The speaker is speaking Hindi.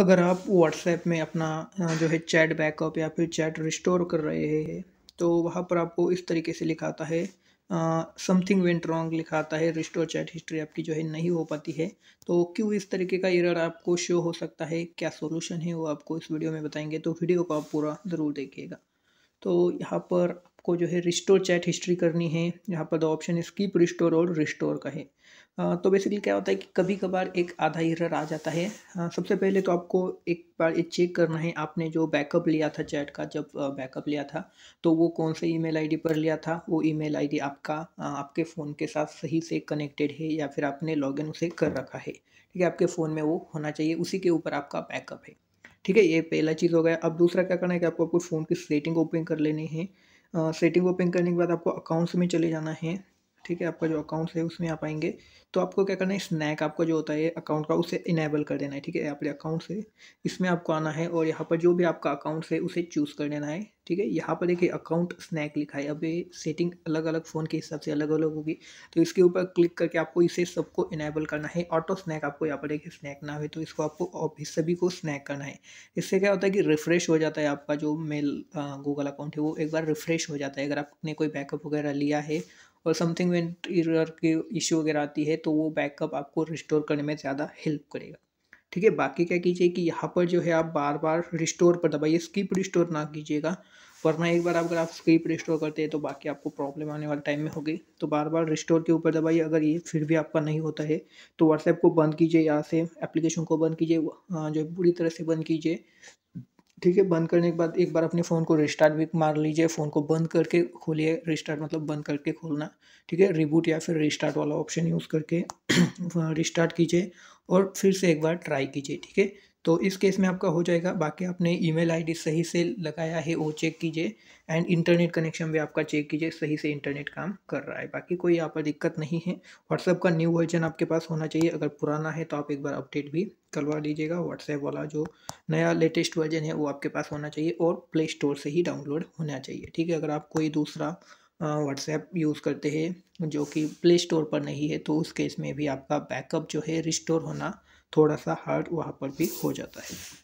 अगर आप व्हाट्सएप में अपना जो है चैट बैकअप या फिर चैट रिस्टोर कर रहे हैं तो वहाँ पर आपको इस तरीके से लिखाता है समथिंग वेंट रॉन्ग लिखाता है रिस्टोर चैट हिस्ट्री आपकी जो है नहीं हो पाती है तो क्यों इस तरीके का एरर आपको शो हो सकता है क्या सोल्यूशन है वो आपको इस वीडियो में बताएंगे तो वीडियो को आप पूरा ज़रूर देखिएगा तो यहाँ पर आपको जो है रिस्टोर चैट हिस्ट्री करनी है यहाँ पर दो ऑप्शन है स्कीप रिस्टोर और रिस्टोर का है तो बेसिकली क्या होता है कि कभी कभार एक आधा एरर आ जाता है सबसे पहले तो आपको एक बार ये चेक करना है आपने जो बैकअप लिया था चैट का जब बैकअप लिया था तो वो कौन से ईमेल आईडी पर लिया था वो ईमेल आईडी आपका आपके फ़ोन के साथ सही से कनेक्टेड है या फिर आपने लॉग इन उसे कर रखा है ठीक है आपके फ़ोन में वो होना चाहिए उसी के ऊपर आपका बैकअप है ठीक है ये पहला चीज़ हो गया अब दूसरा क्या करना है कि आपको आपको फ़ोन की सेटिंग ओपन कर लेनी है सेटिंग ओपन करने के बाद आपको अकाउंट्स में चले जाना है ठीक है आपका जो अकाउंट्स है उसमें आप आएंगे तो आपको क्या करना है स्नैक आपका जो होता है अकाउंट का उसे इनेबल कर देना है ठीक है आपके अकाउंट से इसमें आपको आना है और यहाँ पर जो भी आपका अकाउंट है उसे चूज़ कर देना है ठीक है यहाँ पर देखिए अकाउंट स्नैक लिखा है अब ये सेटिंग अलग अलग फ़ोन के हिसाब से अलग अलग होगी तो इसके ऊपर क्लिक करके आपको इसे सबको इनेबल करना है ऑटो स्नैक आपको यहाँ पर देखिए स्नैक ना हो तो इसको आपको ऑफिस सभी को स्नैक करना है इससे क्या होता है कि रिफ़्रेश हो जाता है आपका जो मेल गूगल अकाउंट है वो एक बार रिफ़्रेश हो जाता है अगर आपने कोई बैकअप वगैरह लिया है और समथिंग वेन इरर की इशू वगैरह आती है तो वो बैकअप आपको रिस्टोर करने में ज़्यादा हेल्प करेगा ठीक है बाकी क्या कीजिए कि यहाँ पर जो है आप बार बार रिस्टोर पर दबाइए स्किप रिस्टोर ना कीजिएगा वरना एक बार अगर आप स्किप रिस्टोर करते हैं तो बाकी आपको प्रॉब्लम आने वाले टाइम में होगी तो बार बार रिस्टोर के ऊपर दबाइए अगर ये फिर भी आपका नहीं होता है तो व्हाट्सएप को बंद कीजिए यहाँ से एप्लीकेशन को बंद कीजिए हाँ, जो पूरी तरह से बंद कीजिए ठीक है बंद करने के बाद एक बार अपने फ़ोन को रिस्टार्ट भी मार लीजिए फ़ोन को बंद करके खोलिए रिस्टार्ट मतलब बंद करके खोलना ठीक है रिबूट या फिर रिस्टार्ट वाला ऑप्शन यूज़ करके रिस्टार्ट कीजिए और फिर से एक बार ट्राई कीजिए ठीक है तो इस केस में आपका हो जाएगा बाकी आपने ईमेल आईडी सही से लगाया है वो चेक कीजिए एंड इंटरनेट कनेक्शन भी आपका चेक कीजिए सही से इंटरनेट काम कर रहा है बाकी कोई यहाँ पर दिक्कत नहीं है व्हाट्सएप का न्यू वर्जन आपके पास होना चाहिए अगर पुराना है तो आप एक बार अपडेट भी करवा लीजिएगा व्हाट्सएप वाला जो नया लेटेस्ट वर्जन है वो आपके पास होना चाहिए और प्ले स्टोर से ही डाउनलोड होना चाहिए ठीक है अगर आप कोई दूसरा व्हाट्सएप यूज़ करते हैं जो कि प्ले स्टोर पर नहीं है तो उस केस में भी आपका बैकअप जो है रिस्टोर होना थोड़ा सा हार्ड वहाँ पर भी हो जाता है